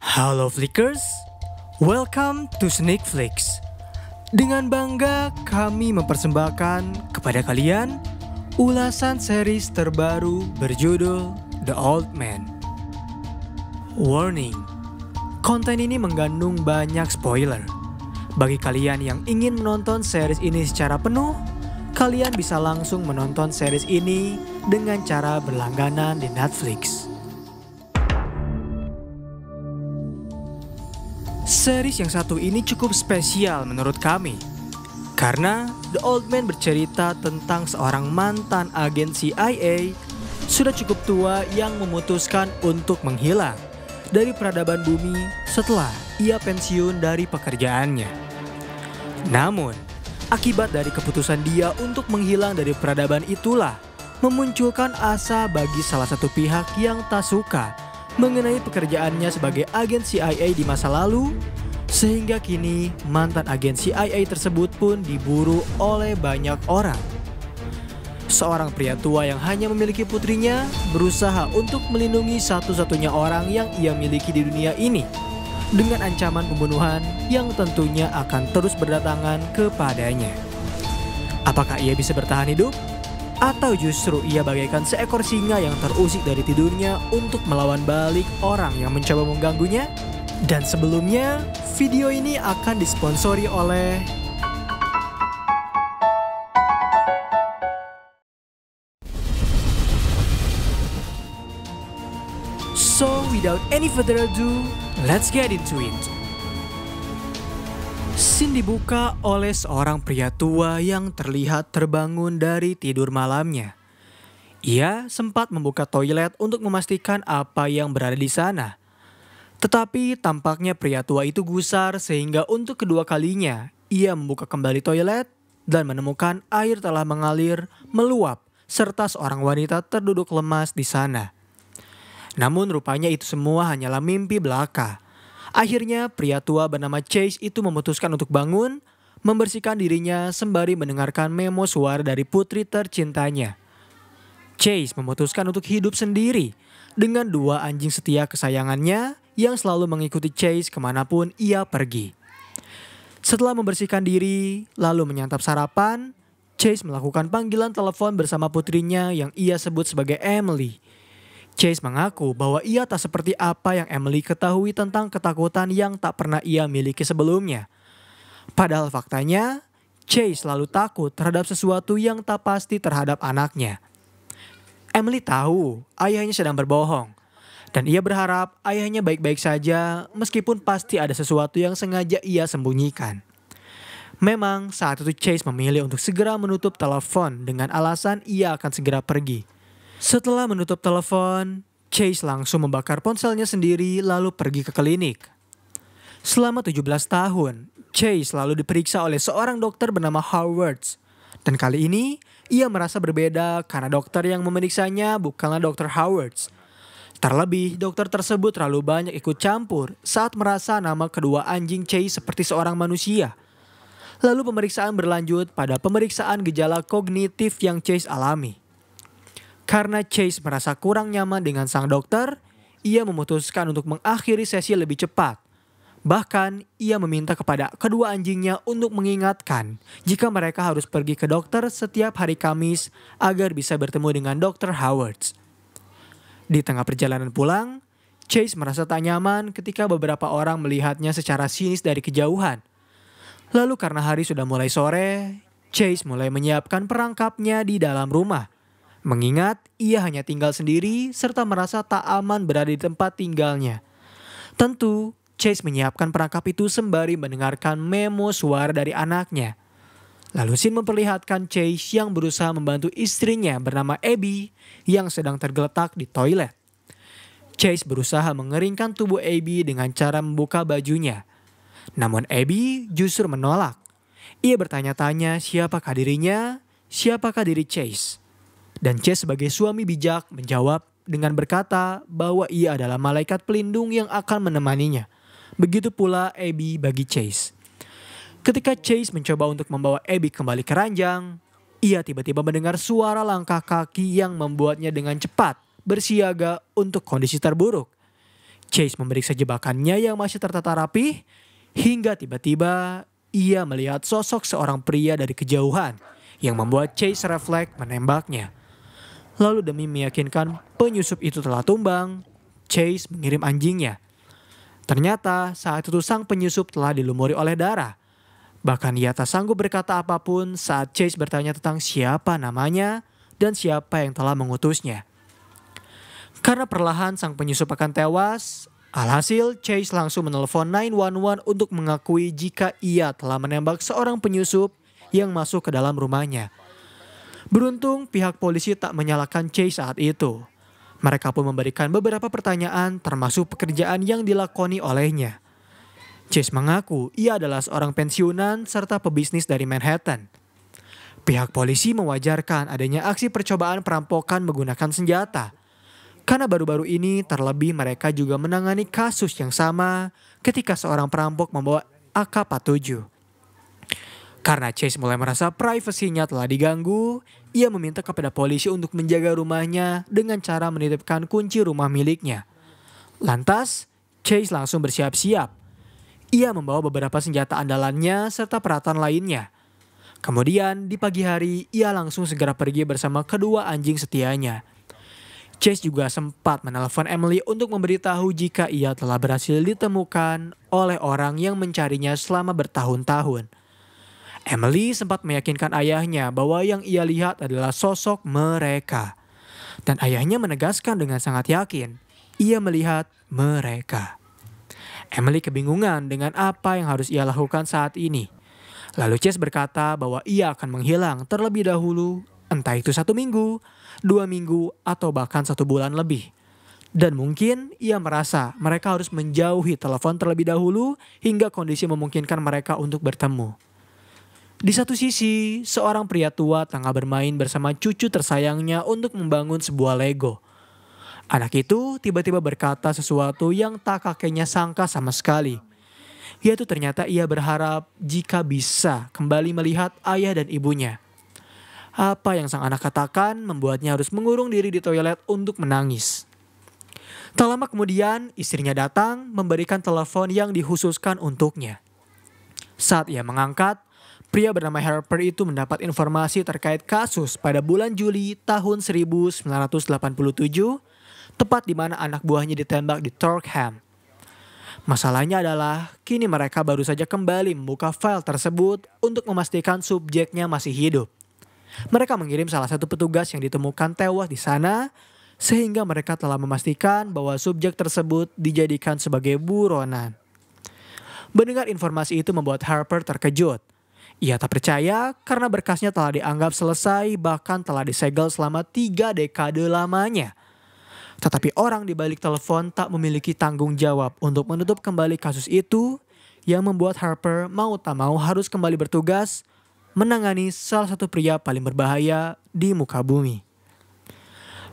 Halo Flickers, welcome to Snake Flicks. Dengan bangga kami mempersembahkan kepada kalian ulasan series terbaru berjudul The Old Man. Warning, konten ini mengandung banyak spoiler. Bagi kalian yang ingin menonton series ini secara penuh, kalian bisa langsung menonton series ini dengan cara berlangganan di Netflix. Series yang satu ini cukup spesial menurut kami. Karena The Old Man bercerita tentang seorang mantan agen CIA sudah cukup tua yang memutuskan untuk menghilang dari peradaban bumi setelah ia pensiun dari pekerjaannya. Namun, akibat dari keputusan dia untuk menghilang dari peradaban itulah memunculkan asa bagi salah satu pihak yang tak suka mengenai pekerjaannya sebagai agen CIA di masa lalu, sehingga kini mantan agen CIA tersebut pun diburu oleh banyak orang. Seorang pria tua yang hanya memiliki putrinya berusaha untuk melindungi satu-satunya orang yang ia miliki di dunia ini dengan ancaman pembunuhan yang tentunya akan terus berdatangan kepadanya. Apakah ia bisa bertahan hidup? Atau justru ia bagaikan seekor singa yang terusik dari tidurnya untuk melawan balik orang yang mencoba mengganggunya? Dan sebelumnya, video ini akan disponsori oleh... So, without any further ado, let's get into it. Mesin dibuka oleh seorang pria tua yang terlihat terbangun dari tidur malamnya. Ia sempat membuka toilet untuk memastikan apa yang berada di sana. Tetapi tampaknya pria tua itu gusar sehingga untuk kedua kalinya ia membuka kembali toilet dan menemukan air telah mengalir, meluap, serta seorang wanita terduduk lemas di sana. Namun rupanya itu semua hanyalah mimpi belaka Akhirnya, pria tua bernama Chase itu memutuskan untuk bangun, membersihkan dirinya sembari mendengarkan memo suara dari putri tercintanya. Chase memutuskan untuk hidup sendiri dengan dua anjing setia kesayangannya yang selalu mengikuti Chase kemanapun ia pergi. Setelah membersihkan diri, lalu menyantap sarapan, Chase melakukan panggilan telepon bersama putrinya yang ia sebut sebagai Emily. Chase mengaku bahwa ia tak seperti apa yang Emily ketahui tentang ketakutan yang tak pernah ia miliki sebelumnya. Padahal faktanya, Chase selalu takut terhadap sesuatu yang tak pasti terhadap anaknya. Emily tahu ayahnya sedang berbohong. Dan ia berharap ayahnya baik-baik saja meskipun pasti ada sesuatu yang sengaja ia sembunyikan. Memang saat itu Chase memilih untuk segera menutup telepon dengan alasan ia akan segera pergi. Setelah menutup telepon, Chase langsung membakar ponselnya sendiri lalu pergi ke klinik. Selama 17 tahun, Chase lalu diperiksa oleh seorang dokter bernama Howard. Dan kali ini, ia merasa berbeda karena dokter yang memeriksanya bukanlah dokter Howard. Terlebih, dokter tersebut terlalu banyak ikut campur saat merasa nama kedua anjing Chase seperti seorang manusia. Lalu pemeriksaan berlanjut pada pemeriksaan gejala kognitif yang Chase alami. Karena Chase merasa kurang nyaman dengan sang dokter, ia memutuskan untuk mengakhiri sesi lebih cepat. Bahkan, ia meminta kepada kedua anjingnya untuk mengingatkan jika mereka harus pergi ke dokter setiap hari Kamis agar bisa bertemu dengan dokter Howard. Di tengah perjalanan pulang, Chase merasa tak nyaman ketika beberapa orang melihatnya secara sinis dari kejauhan. Lalu karena hari sudah mulai sore, Chase mulai menyiapkan perangkapnya di dalam rumah – Mengingat ia hanya tinggal sendiri serta merasa tak aman berada di tempat tinggalnya. Tentu, Chase menyiapkan perangkap itu sembari mendengarkan memo suara dari anaknya. Lalu Sin memperlihatkan Chase yang berusaha membantu istrinya bernama Abby yang sedang tergeletak di toilet. Chase berusaha mengeringkan tubuh Abby dengan cara membuka bajunya. Namun Abby justru menolak. Ia bertanya-tanya siapakah dirinya, siapakah diri Chase. Dan C sebagai suami bijak menjawab dengan berkata bahwa ia adalah malaikat pelindung yang akan menemaninya. Begitu pula Abby bagi Chase. Ketika Chase mencoba untuk membawa Abby kembali ke ranjang, ia tiba-tiba mendengar suara langkah kaki yang membuatnya dengan cepat bersiaga untuk kondisi terburuk. Chase memeriksa jebakannya yang masih tertata rapi hingga tiba-tiba ia melihat sosok seorang pria dari kejauhan yang membuat Chase refleks menembaknya. Lalu demi meyakinkan penyusup itu telah tumbang, Chase mengirim anjingnya. Ternyata saat itu sang penyusup telah dilumuri oleh darah. Bahkan ia tak sanggup berkata apapun saat Chase bertanya tentang siapa namanya dan siapa yang telah mengutusnya. Karena perlahan sang penyusup akan tewas, alhasil Chase langsung menelpon 911 untuk mengakui jika ia telah menembak seorang penyusup yang masuk ke dalam rumahnya. Beruntung pihak polisi tak menyalahkan Chase saat itu. Mereka pun memberikan beberapa pertanyaan termasuk pekerjaan yang dilakoni olehnya. Chase mengaku ia adalah seorang pensiunan serta pebisnis dari Manhattan. Pihak polisi mewajarkan adanya aksi percobaan perampokan menggunakan senjata. Karena baru-baru ini terlebih mereka juga menangani kasus yang sama ketika seorang perampok membawa AK-47. Karena Chase mulai merasa privasinya telah diganggu, ia meminta kepada polisi untuk menjaga rumahnya dengan cara menitipkan kunci rumah miliknya. Lantas, Chase langsung bersiap-siap. Ia membawa beberapa senjata andalannya serta peralatan lainnya. Kemudian, di pagi hari, ia langsung segera pergi bersama kedua anjing setianya. Chase juga sempat menelpon Emily untuk memberitahu jika ia telah berhasil ditemukan oleh orang yang mencarinya selama bertahun-tahun. Emily sempat meyakinkan ayahnya bahwa yang ia lihat adalah sosok mereka. Dan ayahnya menegaskan dengan sangat yakin, ia melihat mereka. Emily kebingungan dengan apa yang harus ia lakukan saat ini. Lalu Chase berkata bahwa ia akan menghilang terlebih dahulu, entah itu satu minggu, dua minggu, atau bahkan satu bulan lebih. Dan mungkin ia merasa mereka harus menjauhi telepon terlebih dahulu hingga kondisi memungkinkan mereka untuk bertemu. Di satu sisi, seorang pria tua tengah bermain bersama cucu tersayangnya untuk membangun sebuah Lego. Anak itu tiba-tiba berkata sesuatu yang tak kakeknya sangka sama sekali. Yaitu ternyata ia berharap jika bisa kembali melihat ayah dan ibunya. Apa yang sang anak katakan membuatnya harus mengurung diri di toilet untuk menangis. Tak lama kemudian, istrinya datang memberikan telepon yang dihususkan untuknya. Saat ia mengangkat, Pria bernama Harper itu mendapat informasi terkait kasus pada bulan Juli tahun 1987, tepat di mana anak buahnya ditembak di Torkham. Masalahnya adalah kini mereka baru saja kembali membuka file tersebut untuk memastikan subjeknya masih hidup. Mereka mengirim salah satu petugas yang ditemukan tewas di sana sehingga mereka telah memastikan bahwa subjek tersebut dijadikan sebagai buronan. Mendengar informasi itu membuat Harper terkejut ia tak percaya karena berkasnya telah dianggap selesai bahkan telah disegel selama tiga dekade lamanya. Tetapi orang di balik telepon tak memiliki tanggung jawab untuk menutup kembali kasus itu yang membuat Harper mau tak mau harus kembali bertugas menangani salah satu pria paling berbahaya di muka bumi.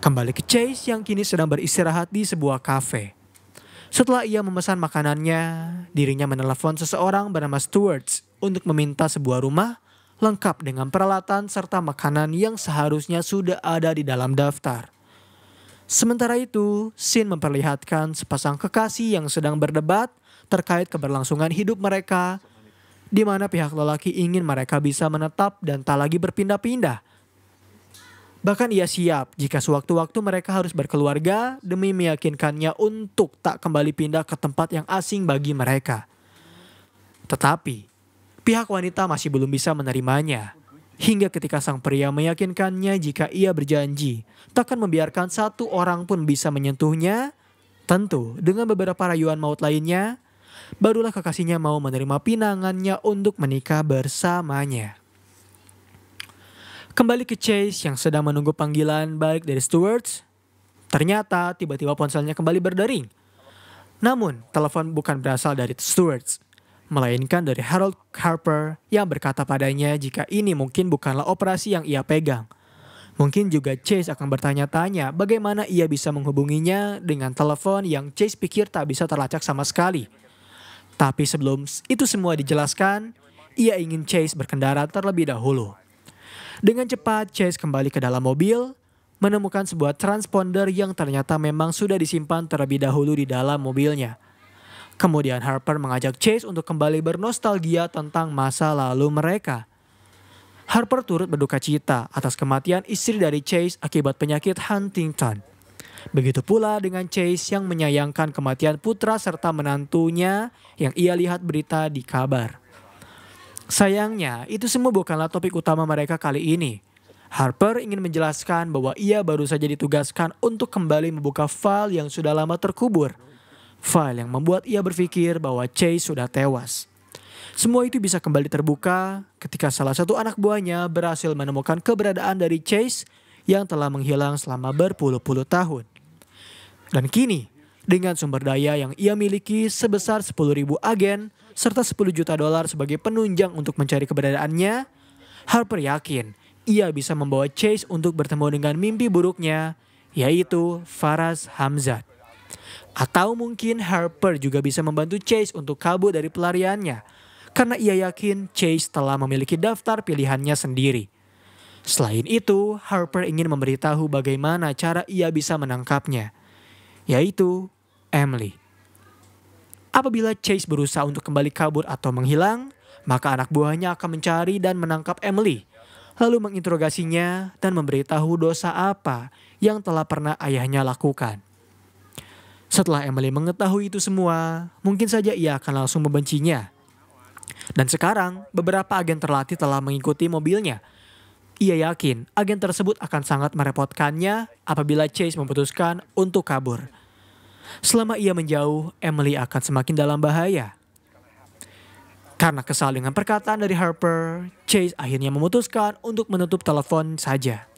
Kembali ke Chase yang kini sedang beristirahat di sebuah kafe. Setelah ia memesan makanannya, dirinya menelepon seseorang bernama Stuart untuk meminta sebuah rumah lengkap dengan peralatan serta makanan yang seharusnya sudah ada di dalam daftar. Sementara itu, Sin memperlihatkan sepasang kekasih yang sedang berdebat terkait keberlangsungan hidup mereka, di mana pihak lelaki ingin mereka bisa menetap dan tak lagi berpindah-pindah, Bahkan ia siap jika sewaktu-waktu mereka harus berkeluarga demi meyakinkannya untuk tak kembali pindah ke tempat yang asing bagi mereka. Tetapi, pihak wanita masih belum bisa menerimanya. Hingga ketika sang pria meyakinkannya jika ia berjanji, takkan membiarkan satu orang pun bisa menyentuhnya, tentu dengan beberapa rayuan maut lainnya, barulah kekasihnya mau menerima pinangannya untuk menikah bersamanya. Kembali ke Chase yang sedang menunggu panggilan baik dari stewards. Ternyata tiba-tiba ponselnya kembali berdering. Namun, telepon bukan berasal dari stewards, melainkan dari Harold Harper yang berkata padanya jika ini mungkin bukanlah operasi yang ia pegang. Mungkin juga Chase akan bertanya-tanya bagaimana ia bisa menghubunginya dengan telepon yang Chase pikir tak bisa terlacak sama sekali. Tapi sebelum itu semua dijelaskan, ia ingin Chase berkendara terlebih dahulu. Dengan cepat, Chase kembali ke dalam mobil, menemukan sebuah transponder yang ternyata memang sudah disimpan terlebih dahulu di dalam mobilnya. Kemudian Harper mengajak Chase untuk kembali bernostalgia tentang masa lalu mereka. Harper turut berduka cita atas kematian istri dari Chase akibat penyakit Huntington. Begitu pula dengan Chase yang menyayangkan kematian putra serta menantunya yang ia lihat berita di kabar. Sayangnya, itu semua bukanlah topik utama mereka kali ini. Harper ingin menjelaskan bahwa ia baru saja ditugaskan untuk kembali membuka file yang sudah lama terkubur. File yang membuat ia berpikir bahwa Chase sudah tewas. Semua itu bisa kembali terbuka ketika salah satu anak buahnya berhasil menemukan keberadaan dari Chase yang telah menghilang selama berpuluh-puluh tahun. Dan kini, dengan sumber daya yang ia miliki sebesar 10.000 agen serta 10 juta dolar sebagai penunjang untuk mencari keberadaannya, Harper yakin ia bisa membawa Chase untuk bertemu dengan mimpi buruknya, yaitu Faraz Hamzat. Atau mungkin Harper juga bisa membantu Chase untuk kabur dari pelariannya, karena ia yakin Chase telah memiliki daftar pilihannya sendiri. Selain itu, Harper ingin memberitahu bagaimana cara ia bisa menangkapnya, yaitu Emily. Apabila Chase berusaha untuk kembali kabur atau menghilang, maka anak buahnya akan mencari dan menangkap Emily, lalu menginterogasinya dan memberitahu dosa apa yang telah pernah ayahnya lakukan. Setelah Emily mengetahui itu semua, mungkin saja ia akan langsung membencinya. Dan sekarang, beberapa agen terlatih telah mengikuti mobilnya. Ia yakin agen tersebut akan sangat merepotkannya apabila Chase memutuskan untuk kabur. Selama ia menjauh, Emily akan semakin dalam bahaya. Karena kesal dengan perkataan dari Harper, Chase akhirnya memutuskan untuk menutup telepon saja.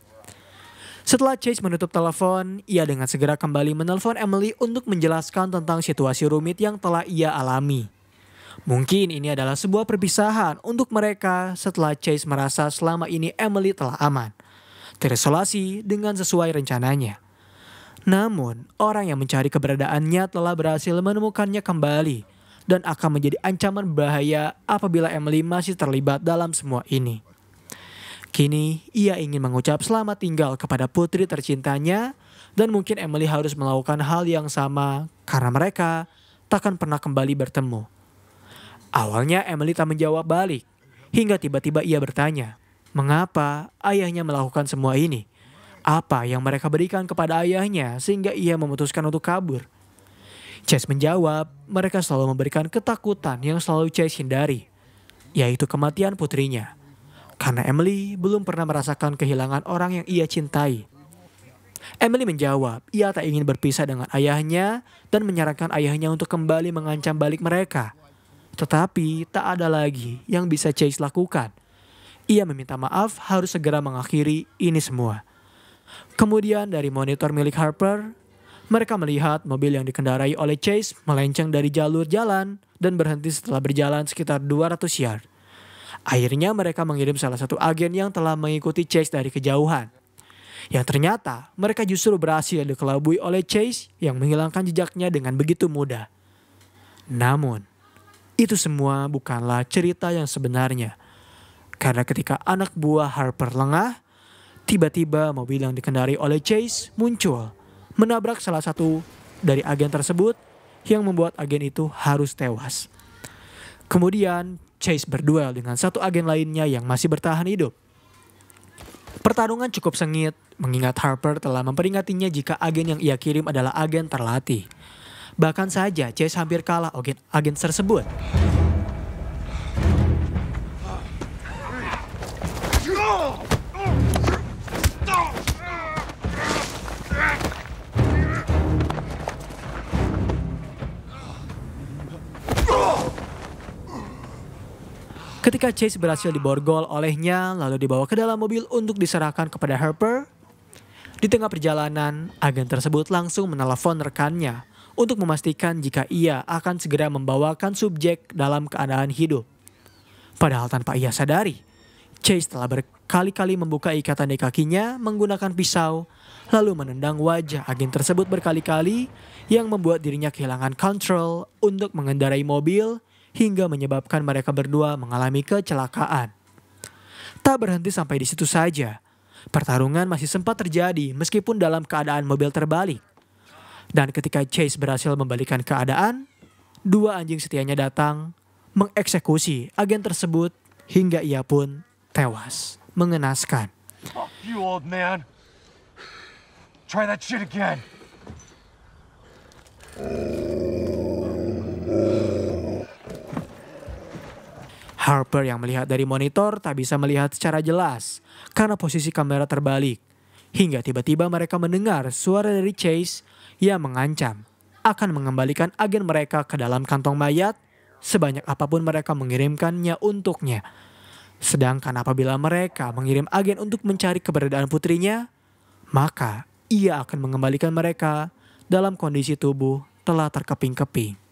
Setelah Chase menutup telepon, ia dengan segera kembali menelpon Emily untuk menjelaskan tentang situasi rumit yang telah ia alami. Mungkin ini adalah sebuah perpisahan untuk mereka setelah Chase merasa selama ini Emily telah aman, terisolasi dengan sesuai rencananya. Namun, orang yang mencari keberadaannya telah berhasil menemukannya kembali dan akan menjadi ancaman bahaya apabila Emily masih terlibat dalam semua ini. Kini, ia ingin mengucap selamat tinggal kepada putri tercintanya dan mungkin Emily harus melakukan hal yang sama karena mereka takkan pernah kembali bertemu. Awalnya Emily tak menjawab balik, hingga tiba-tiba ia bertanya, mengapa ayahnya melakukan semua ini? apa yang mereka berikan kepada ayahnya sehingga ia memutuskan untuk kabur. Chase menjawab, mereka selalu memberikan ketakutan yang selalu Chase hindari, yaitu kematian putrinya. Karena Emily belum pernah merasakan kehilangan orang yang ia cintai. Emily menjawab, ia tak ingin berpisah dengan ayahnya dan menyarankan ayahnya untuk kembali mengancam balik mereka. Tetapi tak ada lagi yang bisa Chase lakukan. Ia meminta maaf harus segera mengakhiri ini semua. Kemudian dari monitor milik Harper, mereka melihat mobil yang dikendarai oleh Chase melenceng dari jalur jalan dan berhenti setelah berjalan sekitar 200 yard. Akhirnya mereka mengirim salah satu agen yang telah mengikuti Chase dari kejauhan. Yang ternyata mereka justru berhasil dikelabui oleh Chase yang menghilangkan jejaknya dengan begitu mudah. Namun, itu semua bukanlah cerita yang sebenarnya. Karena ketika anak buah Harper lengah, Tiba-tiba mobil yang dikendari oleh Chase muncul, menabrak salah satu dari agen tersebut yang membuat agen itu harus tewas. Kemudian Chase berduel dengan satu agen lainnya yang masih bertahan hidup. Pertarungan cukup sengit mengingat Harper telah memperingatinya jika agen yang ia kirim adalah agen terlatih. Bahkan saja Chase hampir kalah agen, tersebut. Ketika Chase berhasil diborgol olehnya lalu dibawa ke dalam mobil untuk diserahkan kepada Harper, di tengah perjalanan, agen tersebut langsung menelpon rekannya untuk memastikan jika ia akan segera membawakan subjek dalam keadaan hidup. Padahal tanpa ia sadari, Chase telah berkali-kali membuka ikatan di kakinya menggunakan pisau, lalu menendang wajah agen tersebut berkali-kali yang membuat dirinya kehilangan kontrol untuk mengendarai mobil hingga menyebabkan mereka berdua mengalami kecelakaan. Tak berhenti sampai di situ saja. Pertarungan masih sempat terjadi meskipun dalam keadaan mobil terbalik. Dan ketika Chase berhasil membalikan keadaan, dua anjing setianya datang mengeksekusi agen tersebut hingga ia pun tewas. Mengenaskan. Oh. Harper yang melihat dari monitor tak bisa melihat secara jelas karena posisi kamera terbalik. Hingga tiba-tiba mereka mendengar suara dari Chase yang mengancam akan mengembalikan agen mereka ke dalam kantong mayat sebanyak apapun mereka mengirimkannya untuknya. Sedangkan apabila mereka mengirim agen untuk mencari keberadaan putrinya, maka ia akan mengembalikan mereka dalam kondisi tubuh telah terkeping-keping.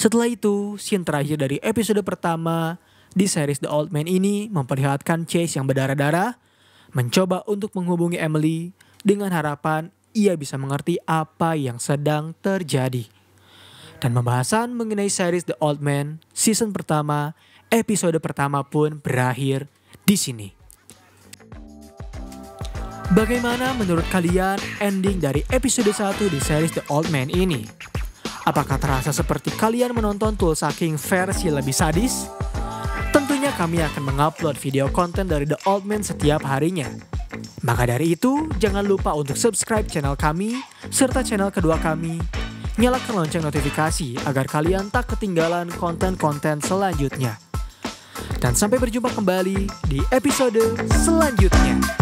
Setelah itu, scene terakhir dari episode pertama di series The Old Man ini memperlihatkan Chase yang berdarah-darah mencoba untuk menghubungi Emily dengan harapan ia bisa mengerti apa yang sedang terjadi. Dan pembahasan mengenai series The Old Man season pertama, episode pertama pun berakhir di sini. Bagaimana menurut kalian ending dari episode 1 di series The Old Man ini? Apakah terasa seperti kalian menonton Tulsa King versi lebih sadis? Tentunya kami akan mengupload video konten dari The Old Man setiap harinya. Maka dari itu, jangan lupa untuk subscribe channel kami, serta channel kedua kami. Nyalakan lonceng notifikasi agar kalian tak ketinggalan konten-konten selanjutnya. Dan sampai berjumpa kembali di episode selanjutnya.